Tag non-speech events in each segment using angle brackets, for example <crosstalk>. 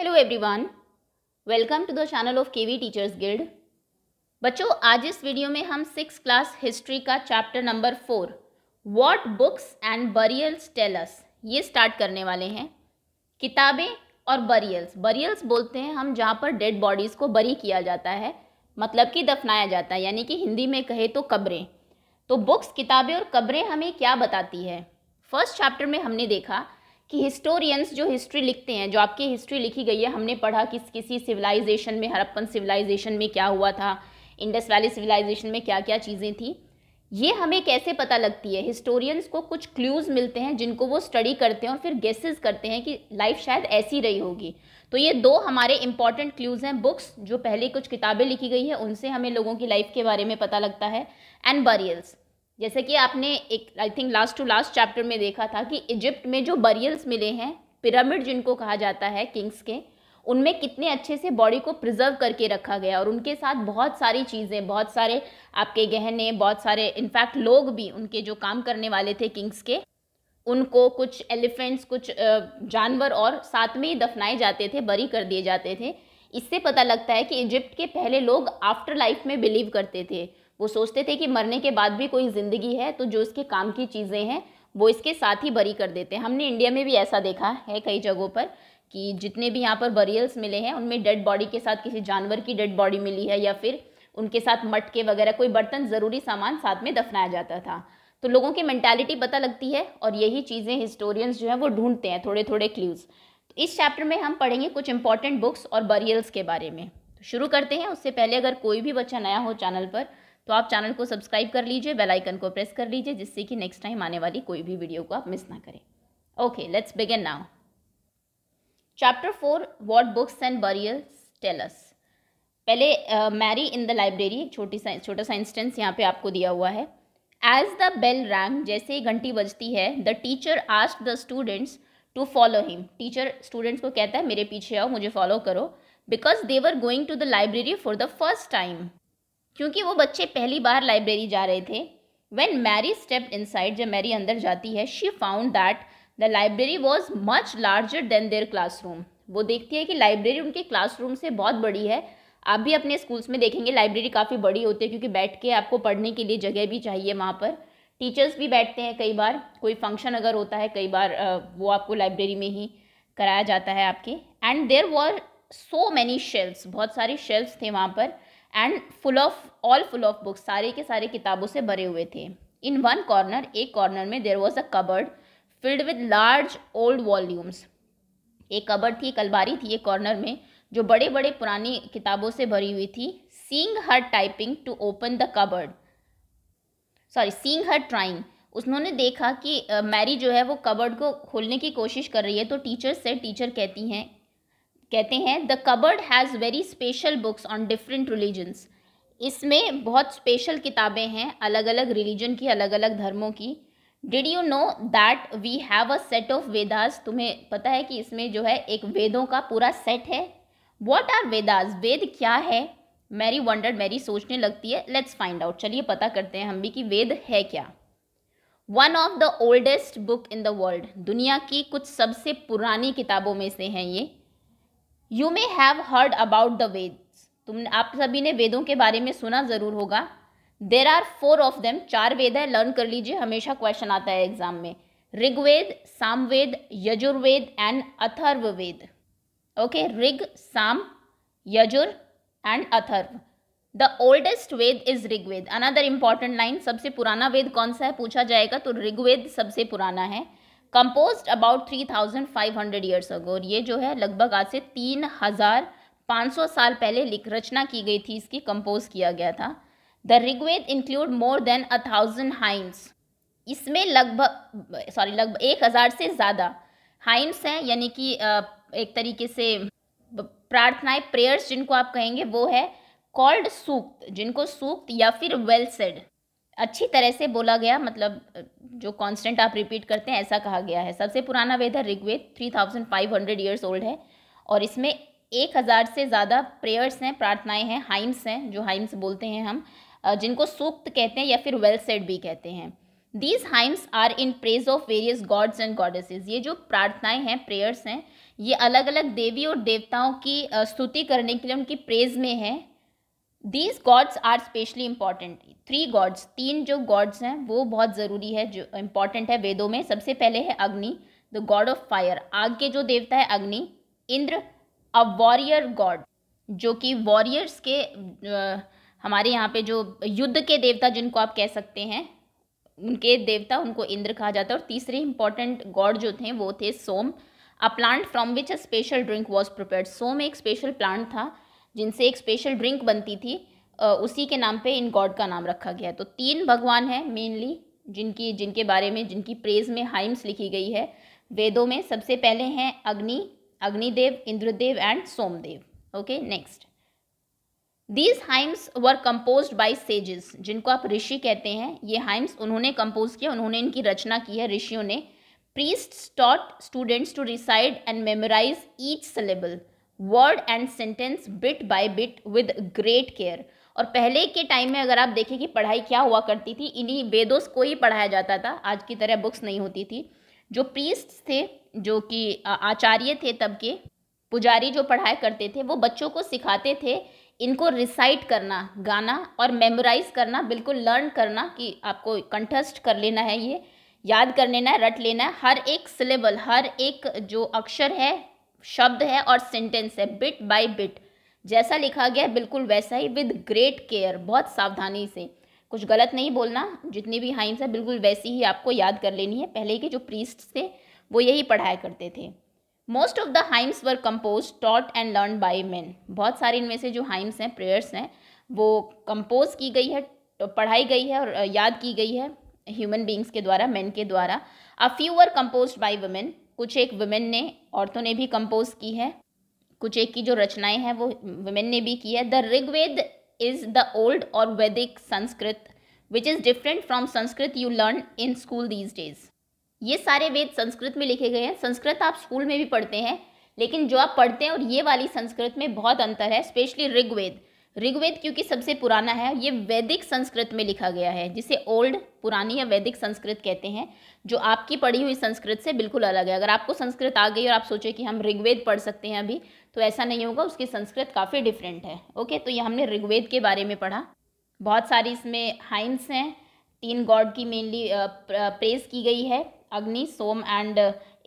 Hello everyone welcome to the channel of KV teachers guild बच्चों आज इस वीडियो में हम सिक्स क्लास हिस्ट्री का chapter number four what books and burials tells ये स्टार्ट करने वाले हैं किताबें और बरियल्स बरियल्स बोलते हैं हम जहाँ पर डेड बॉडीज़ को बरी किया जाता है मतलब कि दफनाया जाता है यानी कि हिंदी में कहे तो कब्रें तो बुक्स किताबें और कब्रें हमें क्या बताती है फर्स्ट चैप्टर में हमने देखा कि हिस्टोरियंस जो हिस्ट्री लिखते हैं जो आपकी हिस्ट्री लिखी गई है हमने पढ़ा कि किसी सिविलाइजेशन में हरप्पन सिविलाइजेशन में क्या हुआ था इंडस वैली सिविलाइजेशन में क्या क्या चीज़ें थी ये हमें कैसे पता लगती है हिस्टोरियंस को कुछ क्ल्यूज़ मिलते हैं जिनको वो स्टडी करते हैं और फिर गेसेस करते हैं कि लाइफ शायद ऐसी रही होगी तो ये दो हमारे इंपॉर्टेंट क्ल्यूज़ हैं बुक्स जो पहले कुछ किताबें लिखी गई है उनसे हमें लोगों की लाइफ के बारे में पता लगता है एंड बरियल्स जैसे कि आपने एक I think last to last chapter में देखा था कि इजिप्ट में जो बरियल्स मिले हैं पिरामिड जिनको कहा जाता है किंग्स के उनमें कितने अच्छे से बॉडी को प्रिजर्व करके रखा गया और उनके साथ बहुत सारी चीज़ें बहुत सारे आपके गहने बहुत सारे इनफैक्ट लोग भी उनके जो काम करने वाले थे किंग्स के उनको कुछ एलिफेंट्स कुछ जानवर और साथ में ही दफनाए जाते थे बरी कर दिए जाते थे इससे पता लगता है कि इजिप्ट के पहले लोग आफ्टर लाइफ में बिलीव करते थे वो सोचते थे कि मरने के बाद भी कोई ज़िंदगी है तो जो इसके काम की चीज़ें हैं वो इसके साथ ही बरी कर देते हैं हमने इंडिया में भी ऐसा देखा है कई जगहों पर कि जितने भी यहाँ पर बरियल्स मिले हैं उनमें डेड बॉडी के साथ किसी जानवर की डेड बॉडी मिली है या फिर उनके साथ मटके वगैरह कोई बर्तन ज़रूरी सामान साथ में दफनाया जाता था तो लोगों की मैंटेलिटी पता लगती है और यही चीज़ें हिस्टोरियंस जो है वो ढूंढते हैं थोड़े थोड़े क्ल्यूज़ तो इस चैप्टर में हम पढ़ेंगे कुछ इंपॉर्टेंट बुक्स और बरियल्स के बारे में तो शुरू करते हैं उससे पहले अगर कोई भी बच्चा नया हो चैनल पर तो आप चैनल को सब्सक्राइब कर लीजिए बेल आइकन को प्रेस कर लीजिए जिससे कि नेक्स्ट टाइम आने वाली कोई भी वीडियो को आप मिस ना करें okay let's begin now chapter four what books and burials tells पहले मैरी इन द लाइब्रेरी एक छोटी सा छोटा सा इंस्टेंस यहाँ पे आपको दिया हुआ है एज द बेल रैंग जैसे ही घंटी बजती है the teacher ask the students to follow him teacher students को कहता है मेरे पीछे आओ मुझे फॉलो करो because they were going to the library for the first time क्योंकि वो बच्चे पहली बार लाइब्रेरी जा रहे थे when Mary step inside जब मैरी अंदर जाती है she found that the library was much larger than their classroom वो देखती है कि लाइब्रेरी उनके क्लासरूम से बहुत बड़ी है आप भी अपने स्कूल्स में देखेंगे लाइब्रेरी काफ़ी बड़ी होती है क्योंकि बैठ के आपको पढ़ने के लिए जगह भी चाहिए वहाँ पर टीचर्स भी बैठते हैं कई बार कोई फंक्शन अगर होता है कई बार वो आपको लाइब्रेरी में ही कराया जाता है आपके and there were so many shelves बहुत सारे शेल्फ्स थे वहाँ पर and full of all full of books सारे के सारे किताबों से भरे हुए थे इन वन कॉर्नर एक कॉर्नर में there was a cupboard filled with large old volumes एक कबर्ड थी एक अलबारी थी एक कॉर्नर में जो बड़े बड़े पुरानी किताबों से भरी हुई थी seeing her typing to open the cupboard sorry seeing her trying उन्होंने देखा कि मैरी जो है वो कबर्ड को खोलने की कोशिश कर रही है तो टीचर से टीचर कहती हैं कहते हैं the cupboard has very special books on different religions इसमें बहुत स्पेशल किताबें हैं अलग अलग रिलीजन की अलग अलग धर्मों की did you know that we have a set of Vedas तुम्हें पता है कि इसमें जो है एक वेदों का पूरा सेट है वॉट आर वेदास वेद क्या है मैरी वंडर मैरी सोचने लगती है लेट्स फाइंड आउट चलिए पता करते हैं हम भी कि वेद है क्या one of the oldest book in the world दुनिया की कुछ सबसे पुरानी किताबों में से हैं ये you may have heard about the Vedas तुमने आप सभी ने वेदों के बारे में सुना ज़रूर होगा there are four of them चार वेद है लर्न कर लीजिए हमेशा क्वेश्चन आता है एग्जाम में Rigveda Samaveda Yajurveda and Atharvaveda okay Rig Sama Yajur and Atharva the oldest Veda is Rigveda another important line सबसे पुराना वेद कौन सा है पूछा जाएगा तो ऋग्वेद सबसे पुराना है compose about three thousand five hundred years ago और ये जो है लगभग आज से तीन हज़ार पाँच सौ साल पहले लिख रचना की गई थी इसकी कंपोज किया गया था the Rigveda include more than a thousand hymns इसमें लगभग सॉरी लगभग एक हज़ार से ज़्यादा हाइम्स हैं यानी कि एक तरीके से प्रार्थनाएं प्रेयर्स जिनको आप कहेंगे वो है कॉल्ड सूक्त जिनको सूक्त या फिर वेल सेड अच्छी तरह से बोला गया मतलब जो कांस्टेंट आप रिपीट करते हैं ऐसा कहा गया है सबसे पुराना वेद है ऋग्वेद 3500 ईयर्स ओल्ड है और इसमें एक हज़ार से ज़्यादा प्रेयर्स हैं प्रार्थनाएं हैं हाइम्स हैं जो हाइम्स बोलते हैं हम जिनको सूक्त कहते हैं या फिर वेल सेड भी कहते हैं these hymns are in praise of various gods and goddesses ये जो प्रार्थनाएँ हैं प्रेयर्स हैं ये अलग अलग देवी और देवताओं की स्तुति करने के लिए उनकी प्रेज में है these gods are specially important three gods तीन जो गॉड्स हैं वो बहुत ज़रूरी है जो इम्पॉर्टेंट है वेदों में सबसे पहले है अग्नि द गॉड ऑफ फायर आग के जो देवता है अग्नि इंद्र अ वॉरियर गॉड जो कि वॉरियर्स के हमारे यहाँ पे जो युद्ध के देवता जिनको आप कह सकते हैं उनके देवता उनको इंद्र कहा जाता है और तीसरे इंपॉर्टेंट गॉड जो थे वो थे Soma a plant from which a special drink was prepare Soma एक स्पेशल प्लांट था जिनसे एक स्पेशल ड्रिंक बनती थी उसी के नाम पे इन गॉड का नाम रखा गया है तो तीन भगवान हैं मेनली जिनकी जिनके बारे में जिनकी प्रेज में हाइम्स लिखी गई है वेदों में सबसे पहले हैं Agni Agnidev Indradev and Somdev okay next these hymns were compose by sages जिनको आप ऋषि कहते हैं ये हाइम्स उन्होंने कंपोज किया उन्होंने इनकी रचना की है ऋषियों ने priest taught students to recite and memorise each syllable word and sentence bit by bit with great care और पहले के टाइम में अगर आप देखें कि पढ़ाई क्या हुआ करती थी इन्हीं वेदों को ही पढ़ाया जाता था आज की तरह बुक्स नहीं होती थी जो प्रीस्ट थे जो कि आचार्य थे तब के पुजारी जो पढ़ाया करते थे वो बच्चों को सिखाते थे इनको रिसाइट करना गाना और मेमोराइज करना बिल्कुल लर्न करना कि आपको कंठस्ट कर लेना है ये याद कर लेना है रट लेना है हर एक सिलेबल हर एक जो अक्षर है शब्द है और सेंटेंस है बिट बाय बिट जैसा लिखा गया है बिल्कुल वैसा ही विद ग्रेट केयर बहुत सावधानी से कुछ गलत नहीं बोलना जितनी भी हाइम्स है बिल्कुल वैसी ही आपको याद कर लेनी है पहले के जो प्रीस्ट थे वो यही पढ़ाया करते थे most of the hymns were compose taught and learn by man बहुत सारे इनमें से जो हाइम्स हैं प्रेयर्स हैं वो कंपोज की गई है तो पढ़ाई गई है और याद की गई है ह्यूमन बींग्स के द्वारा मैन के द्वारा a few are compose by women कुछ एक वुमेन ने औरतों ने भी कंपोज की है कुछ एक की जो रचनाएं हैं वो वुमेन ने भी की है the Rigveda is the old or Vedic Sanskrit which is different from Sanskrit you learn in school these days ये सारे वेद संस्कृत में लिखे गए हैं संस्कृत आप स्कूल में भी पढ़ते हैं लेकिन जो आप पढ़ते हैं और ये वाली संस्कृत में बहुत अंतर है स्पेशली ऋग्वेद ऋग्वेद क्योंकि सबसे पुराना है ये वैदिक संस्कृत में लिखा गया है जिसे ओल्ड पुरानी या वैदिक संस्कृत कहते हैं जो आपकी पढ़ी हुई संस्कृत से बिल्कुल अलग है अगर आपको संस्कृत आ गई और आप सोचे कि हम ऋग्वेद पढ़ सकते हैं अभी तो ऐसा नहीं होगा उसकी संस्कृत काफ़ी डिफरेंट है ओके तो ये हमने ऋग्वेद के बारे में पढ़ा बहुत सारी इसमें हाइम्स हैं तीन गॉड की मेनली प्रेस की गई है अग्नि सोम एंड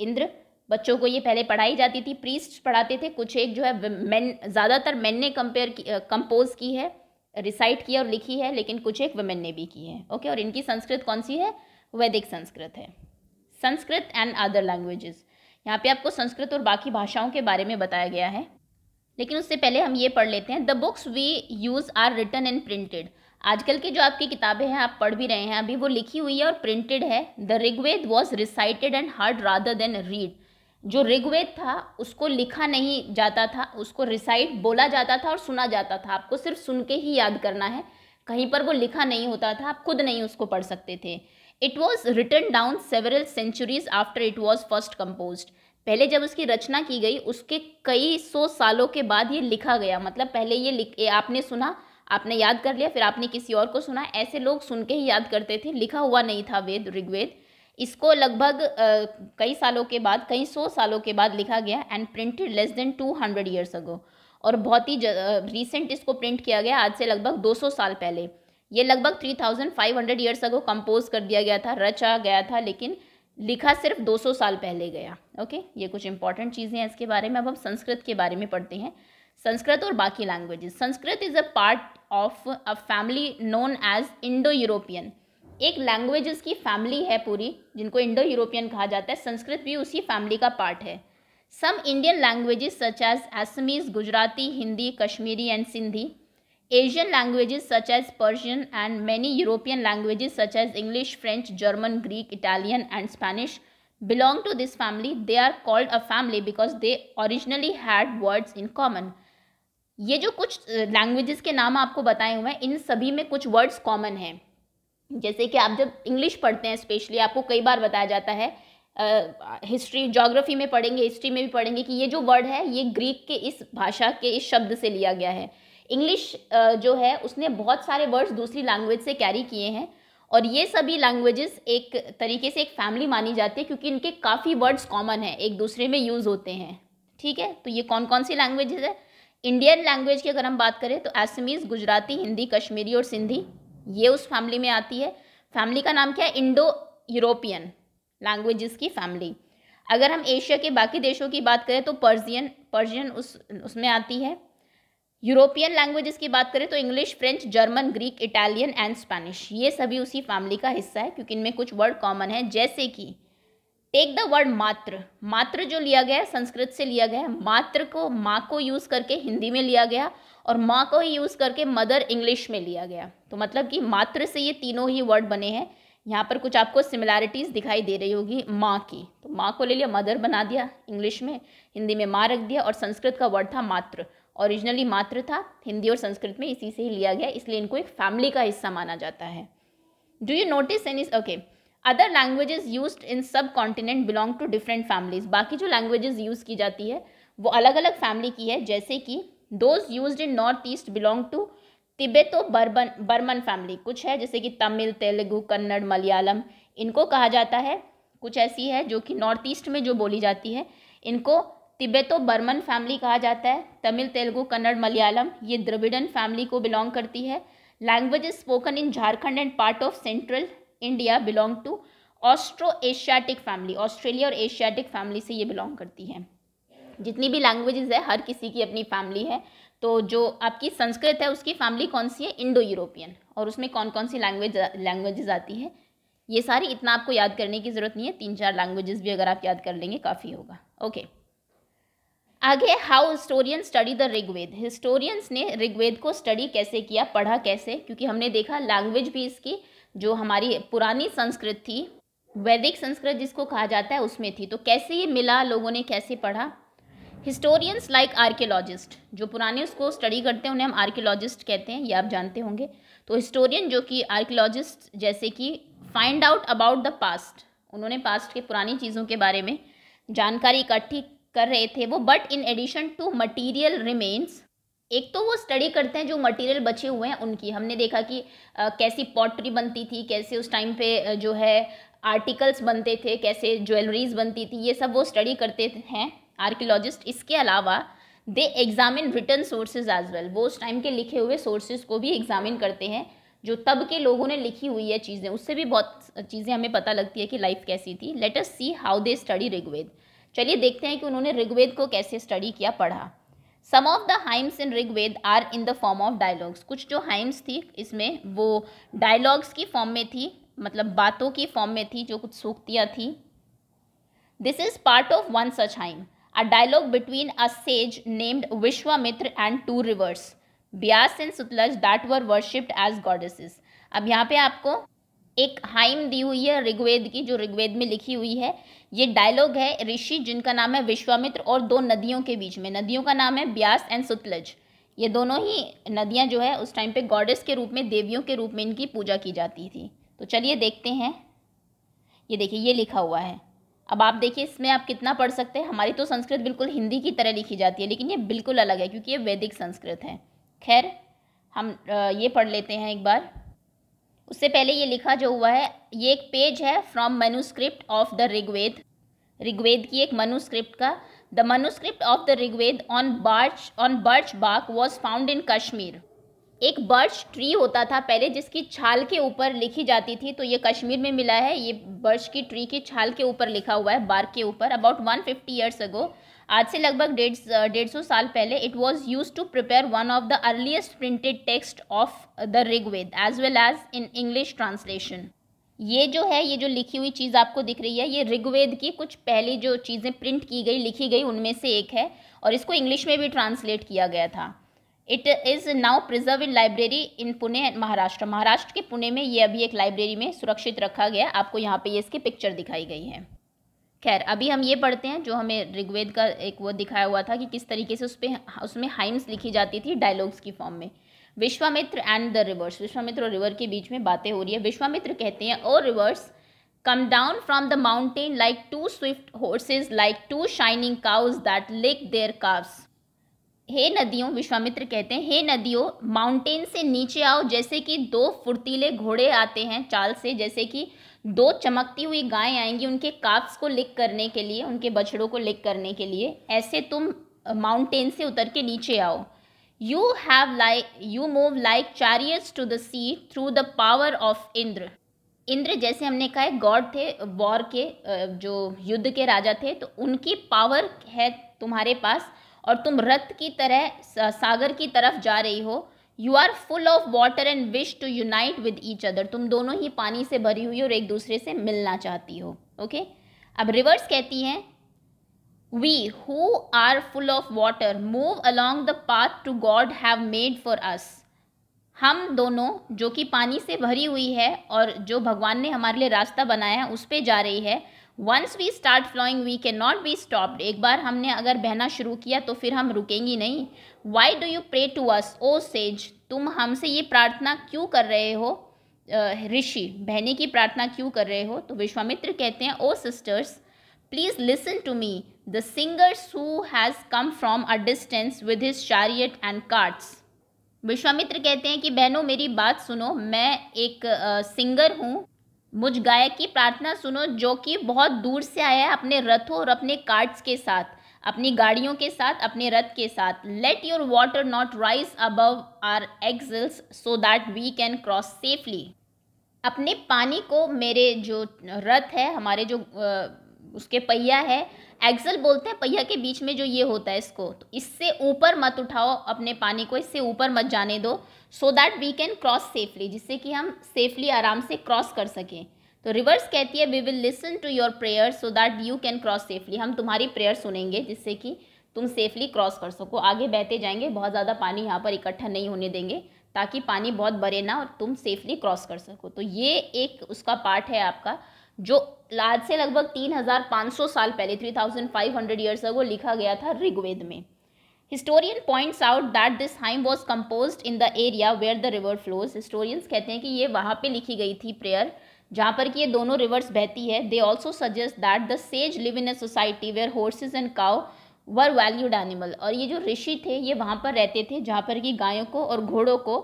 इंद्र बच्चों को ये पहले पढ़ाई जाती थी प्रीस्ट पढ़ाते थे कुछ एक जो है मैन ज़्यादातर मैन ने कंपेयर कंपोज की है रिसाइट की और लिखी है लेकिन कुछ एक वुमेन ने भी की है ओके और इनकी संस्कृत कौन सी है वैदिक संस्कृत है संस्कृत एंड अदर लैंग्वेजेस यहाँ पे आपको संस्कृत और बाकी भाषाओं के बारे में बताया गया है लेकिन उससे पहले हम ये पढ़ लेते हैं the books we use are written and printed आजकल के जो आपकी किताबें हैं आप पढ़ भी रहे हैं अभी वो लिखी हुई है और प्रिंटेड है the Rigveda was recited and heard rather than read जो ऋग्वेद था उसको लिखा नहीं जाता था उसको रिसाइट बोला जाता था और सुना जाता था आपको सिर्फ सुन के ही याद करना है कहीं पर वो लिखा नहीं होता था आप खुद नहीं उसको पढ़ सकते थे it was written down several centuries after it was first compose पहले जब उसकी रचना की गई उसके कई सौ सालों के बाद ये लिखा गया मतलब पहले ये लिख ये आपने सुना आपने याद कर लिया फिर आपने किसी और को सुना ऐसे लोग सुन के ही याद करते थे लिखा हुआ नहीं था वेद ऋग्वेद इसको लगभग कई सालों के बाद कई सौ सालों के बाद लिखा गया and printed less than two hundred years ago और बहुत ही रिसेंट इसको प्रिंट किया गया आज से लगभग 200 साल पहले ये लगभग 3500 ईयर्स अगो कंपोज कर दिया गया था रचा गया था लेकिन लिखा सिर्फ 200 साल पहले गया ओके ये कुछ इंपॉर्टेंट चीज़ें हैं इसके बारे में अब हम संस्कृत के बारे में पढ़ते हैं संस्कृत और बाकी languages Sanskrit is a part of a family known as Indo European एक लैंग्वेज़ की फैमिली है पूरी जिनको इंडो यूरोपियन कहा जाता है संस्कृत भी उसी फैमिली का पार्ट है some Indian languages such as Assamese Gujarati Hindi Kashmiri and Sindhi Asian language such as Persian and many European languages such as English French German Greek Italian and Spanish belong to this family they are called a family because they originally had words in common ये जो कुछ language के नाम आपको बताए हुए हैं इन सभी में कुछ वर्ड्स कॉमन हैं जैसे कि आप जब इंग्लिश पढ़ते हैं स्पेशली आपको कई बार बताया जाता है हिस्ट्री जोग्राफी में पढ़ेंगे हिस्ट्री में भी पढ़ेंगे कि ये जो वर्ड है ये ग्रीक के इस भाषा के इस शब्द से लिया गया है इंग्लिश uh, जो है उसने बहुत सारे वर्ड्स दूसरी लैंग्वेज से कैरी किए हैं और ये सभी लैंग्वेजेस एक तरीके से एक फैमिली मानी जाती है क्योंकि इनके काफ़ी वर्ड्स कॉमन हैं एक दूसरे में यूज़ होते हैं ठीक है तो ये कौन कौन सी लैंग्वेजेस है इंडियन लैंग्वेज की अगर हम बात करें तो एसमीज गुजराती हिंदी कश्मीरी और सिंधी ये उस फैमिली में आती है फैमिली का नाम क्या है इंडो यूरोपियन लैंग्वेजेस की फैमिली अगर हम एशिया के बाकी देशों की बात करें तो पर्जियन पर्जियन उस उसमें आती है यूरोपियन लैंग्वेजेस की बात करें तो English French German Greek Italian and Spanish ये सभी उसी फैमिली का हिस्सा है क्योंकि इनमें कुछ वर्ड कॉमन है जैसे कि टेक द वर्ड मात्र मात्र जो लिया गया संस्कृत से लिया गया मात्र को माँ को यूज़ करके हिंदी में लिया गया और माँ को ही यूज़ करके मदर इंग्लिश में लिया गया तो मतलब कि मात्र से ये तीनों ही वर्ड बने हैं यहाँ पर कुछ आपको सिमिलैरिटीज़ दिखाई दे रही होगी माँ की तो माँ को ले लिया मदर बना दिया इंग्लिश में हिंदी में माँ रख दिया और संस्कृत का वर्ड था मात्र ओरिजिनली मात्र था हिंदी और संस्कृत में इसी से ही लिया गया इसलिए इनको एक फैमिली का हिस्सा माना जाता है do you notice any okay other languages use in subcontinent belong to different families बाकी जो लैंग्वेजेस यूज़ की जाती है वो अलग अलग फैमिली की है जैसे कि those use in north east belong to Tibeto Burman Burman family कुछ है जैसे कि तमिल तेलुगु कन्नड़ मलयालम इनको कहा जाता है कुछ ऐसी है जो कि नॉर्थ ईस्ट में जो बोली जाती है इनको तिब्बतो बर्मन फैमिली कहा जाता है तमिल तेलुगु कन्नड़ मलयालम ये द्रविडन फैमिली को बिलोंग करती है language spoken in Jharkhand and part of central India belong to Austro Asiatic family Australia और एशियाटिक फैमिली से ये बिलोंग करती है जितनी भी लैंग्वेजेस है हर किसी की अपनी फैमिली है तो जो आपकी संस्कृत है उसकी फैमिली कौन सी है इंडो यूरोपियन और उसमें कौन कौन सी लैंग्वेज लैंग्वेजेस आती है ये सारी इतना आपको याद करने की ज़रूरत नहीं है तीन चार लैंग्वेजेस भी अगर आप याद कर लेंगे काफ़ी होगा ओके आगे how historian study the Rigveda historians ने ऋग्वेद को स्टडी कैसे किया पढ़ा कैसे क्योंकि हमने देखा लैंग्वेज भी इसकी जो हमारी पुरानी संस्कृत थी वैदिक संस्कृत जिसको कहा जाता है उसमें थी तो कैसे ये मिला लोगों ने कैसे पढ़ा हिस्टोरियंस लाइक आर्कियोलॉजिस्ट जो पुराने उसको स्टडी करते हैं उन्हें हम आर्कियोलॉजिस्ट कहते हैं ये आप जानते होंगे तो हिस्टोरियन जो कि आर्कियोलॉजिस्ट जैसे कि find out about the past उन्होंने पास्ट के पुरानी चीज़ों के बारे में जानकारी इकट्ठी कर रहे थे वो but in addition to material remains एक तो वो स्टडी करते हैं जो मटेरियल बचे हुए हैं उनकी हमने देखा कि आ, कैसी पॉटरी बनती थी कैसे उस टाइम पे जो है आर्टिकल्स बनते थे कैसे ज्वेलरीज बनती थी ये सब वो स्टडी करते हैं आर्कियोलॉजिस्ट इसके अलावा they examine written sources as well वो उस टाइम के लिखे हुए सोर्सेज को भी एग्जामिन करते हैं जो तब के लोगों ने लिखी हुई है चीज़ें उससे भी बहुत चीज़ें हमें पता लगती है कि लाइफ कैसी थी let's see how they study Rigveda चलिए देखते हैं कि उन्होंने ऋग्वेद को कैसे स्टडी किया पढ़ा some of the hymns in Rigveda are in the form of dialogues कुछ जो हाइम्स थी इसमें वो डायलॉग्स की फॉर्म में थी मतलब बातों की फॉर्म में थी जो कुछ सूखतियाँ थी this is part of one such hymn a dialogue between a sage named Vishvamitra and two rivers Beas and Sutlej that were worshipped as goddesses अब यहाँ पे आपको एक हाइम दी हुई है ऋग्वेद की जो ऋग्वेद में लिखी हुई है ये डायलॉग है ऋषि जिनका नाम है विश्वामित्र और दो नदियों के बीच में नदियों का नाम है ब्यास एंड सुतलज ये दोनों ही नदियाँ जो है उस टाइम पे गॉडेस के रूप में देवियों के रूप में इनकी पूजा की जाती थी तो चलिए देखते हैं ये देखिए ये लिखा हुआ है अब आप देखिए इसमें आप कितना पढ़ सकते हैं हमारी तो संस्कृत बिल्कुल हिंदी की तरह लिखी जाती है लेकिन ये बिल्कुल अलग है क्योंकि ये वैदिक संस्कृत है खैर हम ये पढ़ लेते हैं एक बार उससे पहले ये लिखा जो हुआ है ये एक पेज है from manuscript of the Rigveda Rigveda की एक मनुस्क्रिप्ट का the manuscript of the Rigveda on birch on birch bark was found in Kashmir एक बर्च ट्री होता था पहले जिसकी छाल के ऊपर लिखी जाती थी तो ये कश्मीर में मिला है ये बर्च की ट्री की छाल के ऊपर लिखा हुआ है बार के ऊपर अबाउट 150 फिफ्टी ईयर्स अगो आज से लगभग डेढ़ डेढ़ सौ साल पहले it was use to prepare one of the earliest printed text of the Rigveda as well as in English translation ये जो है ये जो लिखी हुई चीज़ आपको दिख रही है ये ऋग्वेद की कुछ पहली जो चीज़ें प्रिंट की गई लिखी गई उनमें से एक है और इसको इंग्लिश में भी ट्रांसलेट किया गया था it is now preserve in library in Pune Maharashtra Maharashtra के पुणे में ये अभी एक लाइब्रेरी में सुरक्षित रखा गया आपको यहाँ पे ये इसकी पिक्चर दिखाई गई है खैर अभी हम ये पढ़ते हैं जो हमें ऋग्वेद का एक वो दिखाया हुआ था कि किस तरीके से उस पर उसमें हाइम्स लिखी जाती थी डायलॉग्स की फॉर्म में Vishvamitra and the rivers Vishvamitra और रिवर के बीच में बातें हो रही है विश्वामित्र कहते हैं O rivers come down from the mountain like two swift horses like two shining cows that lick their calves हे नदियों विश्वामित्र कहते हैं हे नदियों माउंटेन से नीचे आओ जैसे कि दो फुर्तीले घोड़े आते हैं चाल से जैसे कि दो चमकती हुई गायें आएंगी उनके काफ्स को लिक करने के लिए उनके बछड़ों को लिक करने के लिए ऐसे तुम माउंटेन से उतर के नीचे आओ you have like you move like chariots to the sea through the power of Indra Indra जैसे हमने कहा है गॉड थे वॉर के जो युद्ध के राजा थे तो उनकी पावर है तुम्हारे पास और तुम रथ की तरह सागर की तरफ जा रही हो you are full of water and wish to unite with each other तुम दोनों ही पानी से भरी हुई और एक दूसरे से मिलना चाहती हो ओके okay? अब रिवर्स कहती है we who are full of water move along the path to god have made for us हम दोनों जो कि पानी से भरी हुई है और जो भगवान ने हमारे लिए रास्ता बनाया है उस पर जा रही है once we start flowing we can not be stopped एक बार हमने अगर बहना शुरू किया तो फिर हम रुकेंगी नहीं why do you pray to us O sage तुम हमसे ये प्रार्थना क्यों कर रहे हो ऋषि बहने की प्रार्थना क्यों कर रहे हो तो विश्वामित्र कहते हैं O sisters please listen to me the singers who has come from a distance with his chariot and carts Vishvamitra कहते हैं कि बहनों मेरी बात सुनो मैं एक सिंगर हूँ मुझ गायक की प्रार्थना सुनो जो कि बहुत दूर से आया है अपने रथों और अपने कार्ड्स के साथ अपनी गाड़ियों के साथ अपने रथ के साथ let your water not rise above our axles so that we can cross safely अपने पानी को मेरे जो रथ है हमारे जो उसके पहिया है एक्सल बोलते हैं पहिया के बीच में जो ये होता है इसको तो इससे ऊपर मत उठाओ अपने पानी को इससे ऊपर मत जाने दो so that we can cross safely जिससे कि हम सेफली आराम से क्रॉस कर सकें तो रिवर्स कहती है we will listen to your prayer so that you can cross safely हम तुम्हारी प्रेयर सुनेंगे जिससे कि तुम सेफली क्रॉस कर सको आगे बहते जाएंगे बहुत ज़्यादा पानी यहाँ पर इकट्ठा नहीं होने देंगे ताकि पानी बहुत भरे ना और तुम सेफली क्रॉस कर सको तो ये एक उसका पार्ट है आपका जो आज से लगभग तीन हजार पाँच सौ साल पहले three thousand five hundred years वो लिखा गया था ऋग्वेद में historian points out that this hymn was compose in the area where the river flows historians कहते हैं कि ये वहाँ पे लिखी गई थी प्रेयर जहाँ पर कि ये दोनों रिवर्स बहती है they also suggest that the sage live in a society where horses and cow were valued animal और ये जो ऋषि थे ये वहाँ पर रहते थे जहाँ पर कि गायों को और घोड़ों को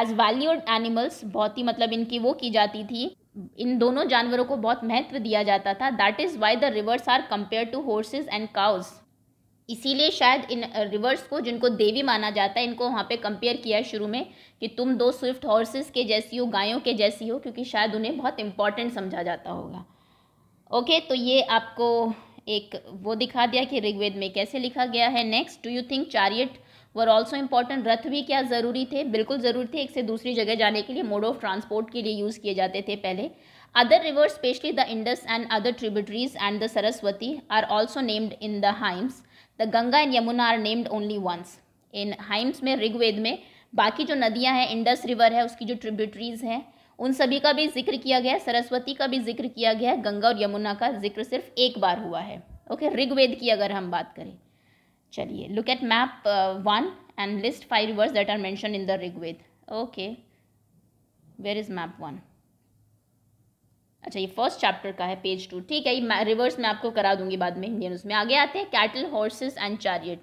एज वैल्यूड एनिमल्स बहुत ही मतलब इनकी वो की जाती थी इन दोनों जानवरों को बहुत महत्व दिया जाता था that is why the rivers are compare to horses and cows इसीलिए शायद इन रिवर्स को जिनको देवी माना जाता है इनको वहाँ पे कंपेयर किया है शुरू में कि तुम दो स्विफ्ट हॉर्सेस के जैसी हो गायों के जैसी हो क्योंकि शायद उन्हें बहुत इंपॉर्टेंट समझा जाता होगा ओके तो ये आपको एक वो दिखा दिया कि ऋग्वेद में कैसे लिखा गया है next do you think chariot were also important रथ भी क्या ज़रूरी थे बिल्कुल ज़रूरी थे एक से दूसरी जगह जाने के लिए मोड ऑफ ट्रांसपोर्ट के लिए यूज़ किए जाते थे पहले other rivers specially the Indus and other tributaries and the Saraswati are also named in the hymns the Ganga and Yamuna are named only once in hymns में ऋग्वेद में बाकी जो नदियां हैं इंडस रिवर है उसकी जो ट्रिब्यूटरीज हैं उन सभी का भी जिक्र किया गया है सरस्वती का भी जिक्र किया गया है गंगा और यमुना का जिक्र सिर्फ एक बार हुआ है ओके ऋग्वेद की अगर हम बात करें चलिए look at map one and list five rivers that are mentioned in the Rigveda okay where is map one अच्छा ये फर्स्ट चैप्टर का है पेज टू ठीक है ये रिवर्स में आपको करा दूंगी बाद में हिंदी उसमें आगे आते हैं कैटल हॉर्सेस एंड चैरियट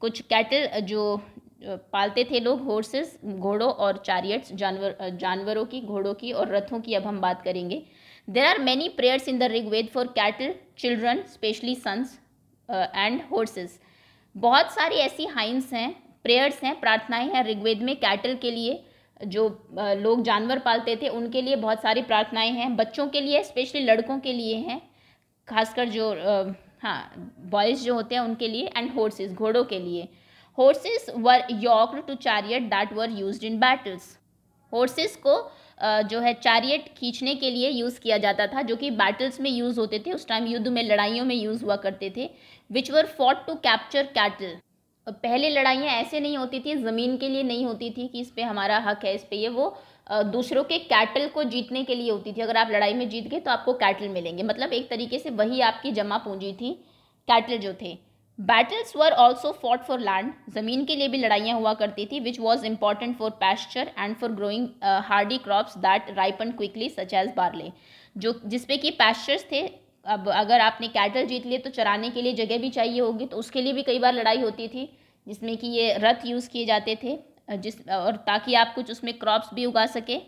कुछ कैटल जो पालते थे लोग हॉर्सेस घोड़ों और चैरियट्स जानवर जानवरों की घोड़ों की और रथों की अब हम बात करेंगे there are many prayers in the Rigveda for cattle children specially sons and horses बहुत सारी ऐसी हाइम्स हैं प्रेयर्स हैं प्रार्थनाएं हैं ऋग्वेद में कैटल के लिए जो लोग जानवर पालते थे उनके लिए बहुत सारी प्रार्थनाएं हैं बच्चों के लिए स्पेशली लड़कों के लिए हैं खासकर जो हाँ बॉयज़ जो होते हैं उनके लिए एंड हॉर्सेस घोड़ों के लिए horses were yoke to chariot that were use in battles horses को जो है चारियट खींचने के लिए यूज़ किया जाता था जो कि बैटल्स में यूज़ होते थे उस टाइम युद्ध में लड़ाइयों में यूज़ हुआ करते थे which were fought to capture cattle पहले लड़ाइयाँ ऐसे नहीं होती थी ज़मीन के लिए नहीं होती थी कि इस पर हमारा हक है इस पर ये वो दूसरों के कैटल को जीतने के लिए होती थी अगर आप लड़ाई में जीत गए तो आपको कैटल मिलेंगे मतलब एक तरीके से वही आपकी जमा पूंजी थी कैटल जो थे battles were also fought for land ज़मीन के लिए भी लड़ाइयाँ हुआ करती थी which was important for pasture and for growing hardy crops that ripen quickly such as barley जो जिसपे कि पैस्चर्स थे अब अगर आपने कैटल जीत लिए तो चराने के लिए जगह भी चाहिए होगी तो उसके लिए भी कई बार लड़ाई होती थी जिसमें कि ये रथ यूज़ किए जाते थे जिस और ताकि आप कुछ उसमें क्रॉप्स भी उगा सके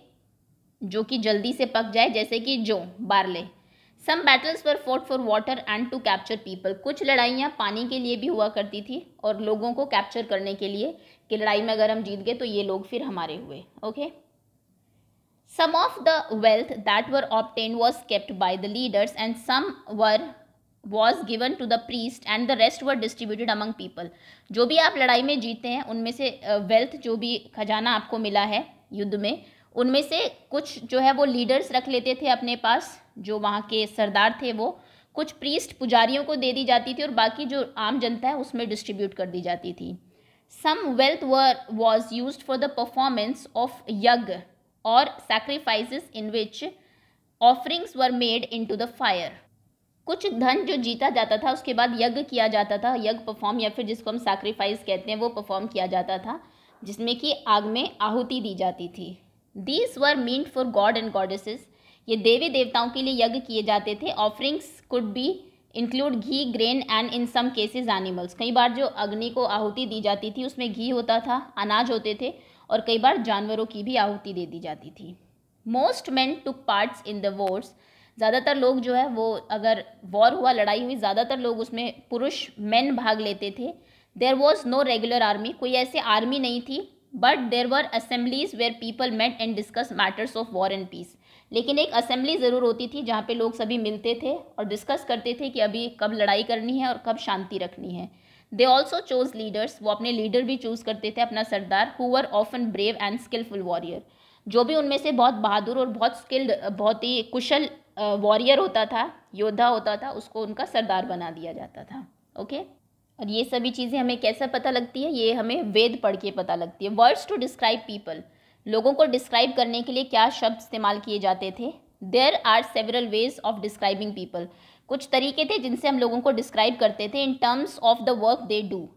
जो कि जल्दी से पक जाए जैसे कि जो बारले सम बैटल्स पर fought for water and to capture people कुछ लड़ाइयाँ पानी के लिए भी हुआ करती थी और लोगों को कैप्चर करने के लिए कि लड़ाई में अगर हम जीत गए तो ये लोग फिर हमारे हुए okay okay? Some of the wealth that were obtained was kept by the leaders and some were was given to the priest and the rest were distributed among people जो भी आप लड़ाई में जीते हैं उनमें से वेल्थ जो भी खजाना आपको मिला है युद्ध में उनमें से कुछ जो है वो लीडर्स रख लेते थे अपने पास जो वहाँ के सरदार थे वो कुछ प्रीस्ट पुजारियों को दे दी जाती थी और बाकी जो आम जनता है उसमें डिस्ट्रीब्यूट कर दी जाती थी some wealth were was use for the performance of yajna or sacrifices in which offerings were made into the fire. कुछ धन जो जीता जाता था उसके बाद यज्ञ किया जाता था यज्ञ परफॉर्म या फिर जिसको हम सेक्रीफाइस कहते हैं वो परफॉर्म किया जाता था जिसमें कि आग में आहुति दी जाती थी these were mean for god and goddesses ये देवी देवताओं के लिए यज्ञ किए जाते थे offerings could be include ghee grain and in some cases animals कई बार जो अग्नि को आहुति दी जाती थी उसमें घी होता था अनाज होते थे और कई बार जानवरों की भी आहुति दे दी जाती थी most men took parts in the wars ज़्यादातर लोग जो है वो अगर वॉर हुआ लड़ाई हुई ज़्यादातर लोग उसमें पुरुष मैन भाग लेते थे there was no regular army कोई ऐसे आर्मी नहीं थी but there were assemblies where people met and discuss matters of war and peace लेकिन एक असेंबली ज़रूर होती थी जहाँ पे लोग सभी मिलते थे और डिस्कस करते थे कि अभी कब लड़ाई करनी है और कब शांति रखनी है दे ऑल्सो चोज लीडर्स वो अपने लीडर भी चूज करते थे अपना सरदार who are often brave and skilful warrior जो भी उनमें से बहुत बहादुर और बहुत स्किल्ड बहुत ही कुशल वॉरियर होता था योद्धा होता था उसको उनका सरदार बना दिया जाता था ओके और ये सभी चीज़ें हमें कैसा पता लगती है ये हमें वेद पढ़ के पता लगती है वर्ड्स टू डिस्क्राइब पीपल लोगों को डिस्क्राइब करने के लिए क्या शब्द इस्तेमाल किए जाते थे there are several ways of describing people कुछ तरीके थे जिनसे हम लोगों को डिस्क्राइब करते थे in terms of the work they do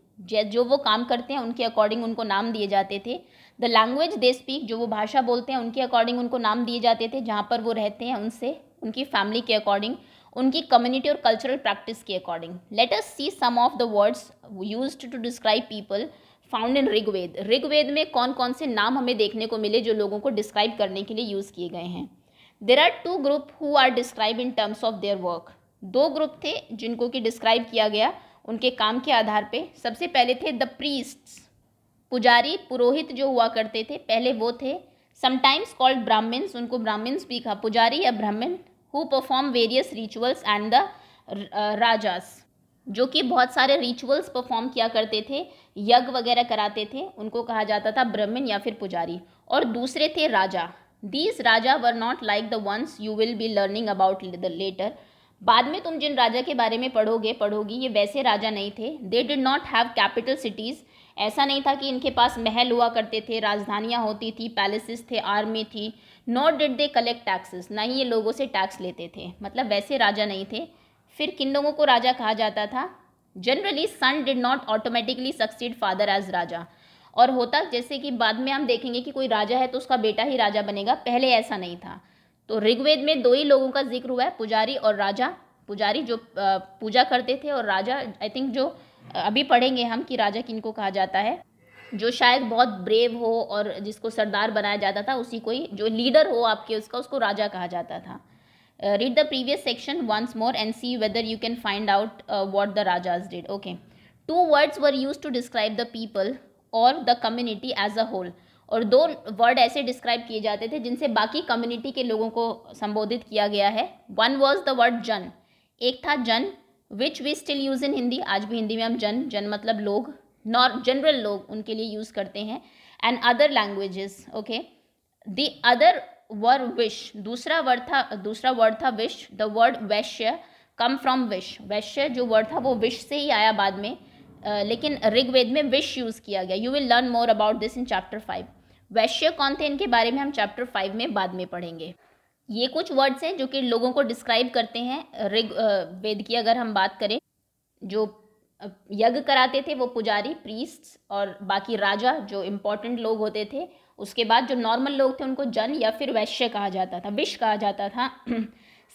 जो वो काम करते हैं उनके अकॉर्डिंग उनको नाम दिए जाते थे द लैंग्वेज दे स्पीक जो वो भाषा बोलते हैं उनके अकॉर्डिंग उनको नाम दिए जाते थे जहाँ पर वो रहते हैं उनसे उनकी फैमिली के अकॉर्डिंग उनकी कम्युनिटी और कल्चरल प्रैक्टिस के according let us see some of the words use to describe people found in Rigveda Rigveda में कौन कौन से नाम हमें देखने को मिले जो लोगों को डिस्क्राइब करने के लिए यूज़ किए गए हैं there are two group who are describe in terms of their work दो ग्रुप थे जिनको कि डिस्क्राइब किया गया उनके काम के आधार पे सबसे पहले थे द प्रीस्ट पुजारी पुरोहित जो हुआ करते थे पहले वो थे समटाइम्स कॉल्ड ब्राह्मण्स उनको ब्राह्मण्स भी कहा पुजारी या Brahmin who perform various rituals and the rajas जो कि बहुत सारे रिचुअल्स परफॉर्म किया करते थे यज्ञ वगैरह कराते थे उनको कहा जाता था ब्राह्मण या फिर पुजारी और दूसरे थे राजा these raja were not like the ones you will be learning about the later बाद में तुम जिन राजा के बारे में पढ़ोगे पढ़ोगी ये वैसे राजा नहीं थे they did not have capital cities ऐसा नहीं था कि इनके पास महल हुआ करते थे राजधानियाँ होती थी पैलेसेस थे आर्मी थी not did they collect taxes ना ही ये लोगों से टैक्स लेते थे मतलब वैसे राजा नहीं थे फिर किन लोगों को राजा कहा जाता था generally son did not automatically succeed father as raja और होता जैसे कि बाद में हम देखेंगे कि कोई राजा है तो उसका बेटा ही राजा बनेगा पहले ऐसा नहीं था तो ऋग्वेद में दो ही लोगों का जिक्र हुआ है पुजारी और राजा पुजारी जो पूजा करते थे और राजा आई थिंक जो अभी पढ़ेंगे हम कि राजा किन को कहा जाता है जो शायद बहुत ब्रेव हो और जिसको सरदार बनाया जाता था उसी को ही जो लीडर हो आपके उसका उसको राजा कहा जाता था read the previous section once more and see whether you can find out what the rajas did okay two words were use to describe the people और the community as a whole और दो वर्ड ऐसे describe किए जाते थे जिनसे बाकी community के लोगों को संबोधित किया गया है वन वॉज द वर्ड जन एक था जन which we still use in Hindi आज भी हिंदी में हम जन जन मतलब लोग नॉर जनरल लोग उनके लिए यूज़ करते हैं and other languages okay the other were vish दूसरा वर्ड था दूसरा वर्ड था विश द वर्ड वैश्य कम फ्रॉम विश वैश्य जो वर्ड था वो विश से ही आया बाद में uh, लेकिन ऋग्वेद में विश यूज़ किया गया you will learn more about this in chapter five वैश्य कौन थे इनके बारे में हम चैप्टर फाइव में बाद में पढ़ेंगे ये कुछ वर्ड्स हैं जो कि लोगों को डिस्क्राइब करते हैं ऋग वेद की अगर हम बात करें जो यज्ञ कराते थे वो पुजारी प्रीस्ट और बाकी राजा जो इम्पोर्टेंट लोग होते थे उसके बाद जो नॉर्मल लोग थे उनको जन या फिर वैश्य कहा जाता था विश कहा जाता था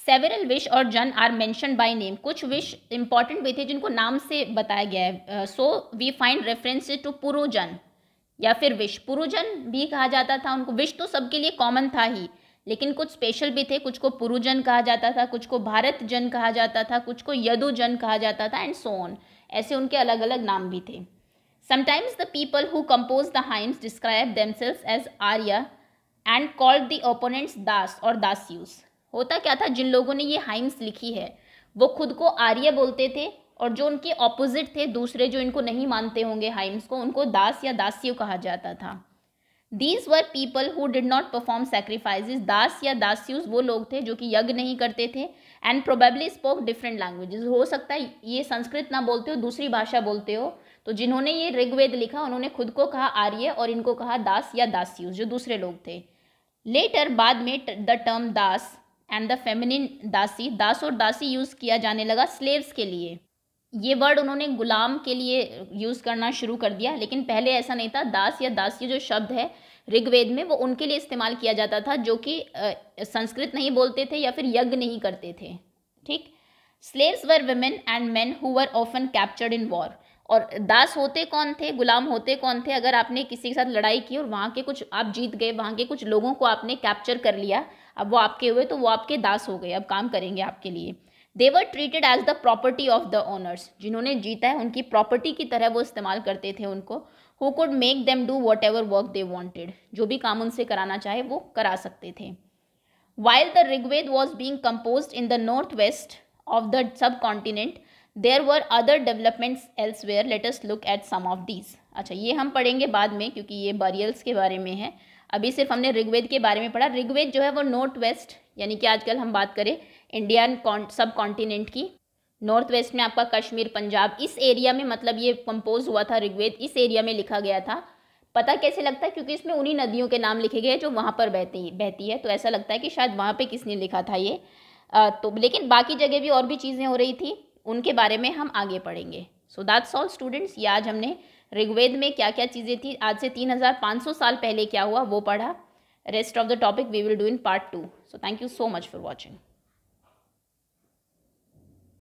सेवरल <clears throat> विश और jana are mention by name कुछ विश इम्पॉर्टेंट भी थे जिनको नाम से बताया गया है so we find references to Purujana या फिर विष पुरुजन भी कहा जाता था उनको विष तो सबके लिए कॉमन था ही लेकिन कुछ स्पेशल भी थे कुछ को पुरुजन कहा जाता था कुछ को भारत जन कहा जाता था कुछ को यदु जन कहा जाता था एंड सोन ऐसे उनके अलग अलग नाम भी थे sometimes the people who compose the hymns describe themselves as Arya and called the opponents Dasa और दास यूस होता क्या था जिन लोगों ने ये हाइम्स लिखी है वो खुद को आर्य बोलते थे और जो उनके ऑपोजिट थे दूसरे जो इनको नहीं मानते होंगे हाइम्स को उनको दास या दासियों कहा जाता था these were people who did not perform sacrifice Dasa या दास्यूज वो लोग थे जो कि यज्ञ नहीं करते थे and probably spoke different languages हो सकता है ये संस्कृत ना बोलते हो दूसरी भाषा बोलते हो तो जिन्होंने ये ऋग्वेद लिखा उन्होंने खुद को कहा आर्य और इनको कहा दास या दास्यूज जो दूसरे लोग थे लेटर बाद में the term dasa and the feminine dasi दास और दासी यूज़ किया जाने लगा स्लेव्स के लिए ये वर्ड उन्होंने गुलाम के लिए यूज़ करना शुरू कर दिया लेकिन पहले ऐसा नहीं था दास या दासी जो शब्द है ऋग्वेद में वो उनके लिए इस्तेमाल किया जाता था जो कि संस्कृत नहीं बोलते थे या फिर यज्ञ नहीं करते थे ठीक slaves were women and men who were often captured in war और दास होते कौन थे गुलाम होते कौन थे अगर आपने किसी के साथ लड़ाई की और वहाँ के कुछ आप जीत गए वहाँ के कुछ लोगों को आपने कैप्चर कर लिया अब वो आपके हुए तो वो आपके दास हो गए अब काम करेंगे आपके लिए they were treated as the property of the owners जिन्होंने जीता है उनकी प्रॉपर्टी की तरह वो इस्तेमाल करते थे उनको who could make them do whatever work they wanted जो भी काम उनसे कराना चाहे वो करा सकते थे while the Rigveda was being compose in the north west of the subcontinent there were other developments elsewhere let's look at some of these अच्छा ये हम पढ़ेंगे बाद में क्योंकि ये बरियल्स के बारे में है अभी सिर्फ हमने ऋग्वेद के बारे में पढ़ा ऋग्वेद जो है वो नॉर्थ वेस्ट यानी कि आजकल हम बात करें इंडियन सब कॉन्टिनेंट की नॉर्थ वेस्ट में आपका कश्मीर पंजाब इस एरिया में मतलब ये कंपोज हुआ था ऋग्वेद इस एरिया में लिखा गया था पता कैसे लगता है क्योंकि इसमें उन्हीं नदियों के नाम लिखे गए हैं जो वहाँ पर बहती बहती है तो ऐसा लगता है कि शायद वहाँ पे किसने लिखा था ये आ, तो लेकिन बाकी जगह भी और भी चीज़ें हो रही थी उनके बारे में हम आगे पढ़ेंगे सो दैट्स ऑल स्टूडेंट्स ये आज हमने ऋग्वेद में क्या क्या चीज़ें थी आज से सौ साल पहले क्या हुआ वो पढ़ा rest of the topic we will do in part two so thank you so much for watching